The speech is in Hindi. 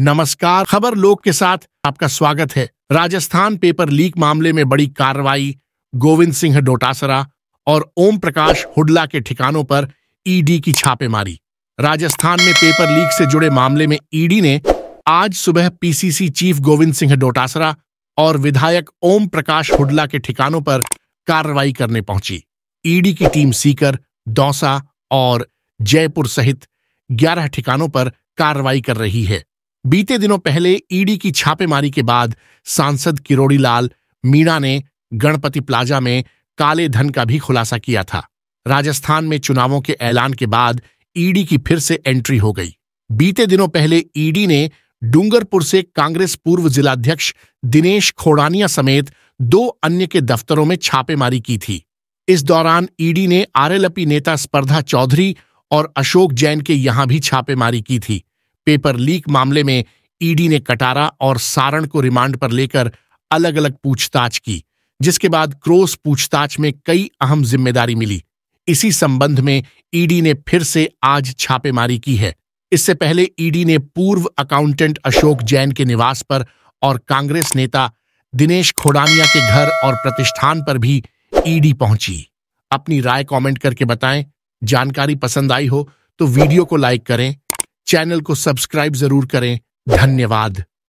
नमस्कार खबर लोक के साथ आपका स्वागत है राजस्थान पेपर लीक मामले में बड़ी कार्रवाई गोविंद सिंह डोटासरा और ओम प्रकाश हुडला के ठिकानों पर ईडी की छापेमारी राजस्थान में पेपर लीक से जुड़े मामले में ईडी ने आज सुबह पीसीसी चीफ गोविंद सिंह डोटासरा और विधायक ओम प्रकाश हुडला के ठिकानों पर कार्रवाई करने पहुंची ईडी की टीम सीकर दौसा और जयपुर सहित ग्यारह ठिकानों पर कार्रवाई कर रही है बीते दिनों पहले ईडी की छापेमारी के बाद सांसद किरोड़ी लाल मीणा ने गणपति प्लाजा में काले धन का भी खुलासा किया था राजस्थान में चुनावों के ऐलान के बाद ईडी की फिर से एंट्री हो गई बीते दिनों पहले ईडी ने डूंगरपुर से कांग्रेस पूर्व जिलाध्यक्ष दिनेश खोड़ानिया समेत दो अन्य के दफ्तरों में छापेमारी की थी इस दौरान ईडी ने आरएलपी नेता स्पर्धा चौधरी और अशोक जैन के यहां भी छापेमारी की थी पेपर लीक मामले में ईडी ने कटारा और सारण को रिमांड पर लेकर अलग अलग पूछताछ की जिसके बाद क्रोस पूछताछ में कई अहम जिम्मेदारी मिली इसी संबंध में ईडी ने फिर से आज छापेमारी की है इससे पहले ईडी ने पूर्व अकाउंटेंट अशोक जैन के निवास पर और कांग्रेस नेता दिनेश खोडानिया के घर और प्रतिष्ठान पर भी ईडी पहुंची अपनी राय कमेंट करके बताएं जानकारी पसंद आई हो तो वीडियो को लाइक करें चैनल को सब्सक्राइब जरूर करें धन्यवाद